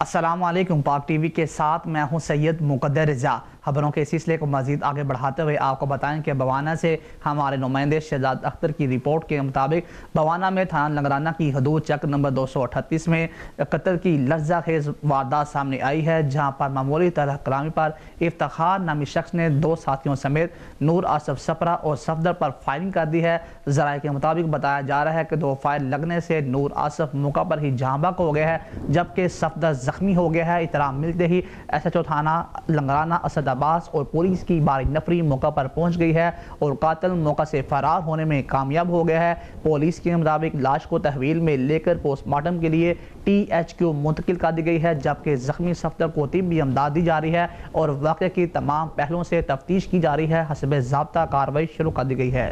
असलम पाक टीवी के साथ मैं हूं सैयद मुकदर रजा खबरों के सिलसिले को मजीद आगे बढ़ाते हुए आपको बताएं कि बवाना से हमारे नुमाइंदे शहजाद अख्तर की रिपोर्ट के मुताबिक बवाना में थाना लंगराना की हदूद चक नंबर दो सौ अठतीस में कत्ल की लज्जा खेज वारदात सामने आई है जहां पर मामूली तरह कलामी पर इफ्तार नामी शख्स ने दो साथियों समेत नूर आसफ सपरा और सफदर पर फायरिंग कर दी है जराये के मुताबिक बताया जा रहा है कि दो फायर लगने से नूर आसफ मौका पर ही जहां हो गया है जबकि सफदर ज़ख्मी हो गया है इतला मिलते ही एस एच ओ थाना लंगराना असद अब्बास और पुलिस की बारी नफरी मौका पर पहुंच गई है और कातल मौका से फरार होने में कामयाब हो गया है पुलिस के मुताबिक लाश को तहवील में लेकर पोस्टमार्टम के लिए टी एच क्यू मुंतकिल कर दी गई है जबकि ज़ख्मी सफ्तर को तिबी इमदाद दी जा रही है और वाक़े की तमाम पहलुओं से तफ्तीश की जा रही है हसब जबता कार्रवाई शुरू कर दी गई है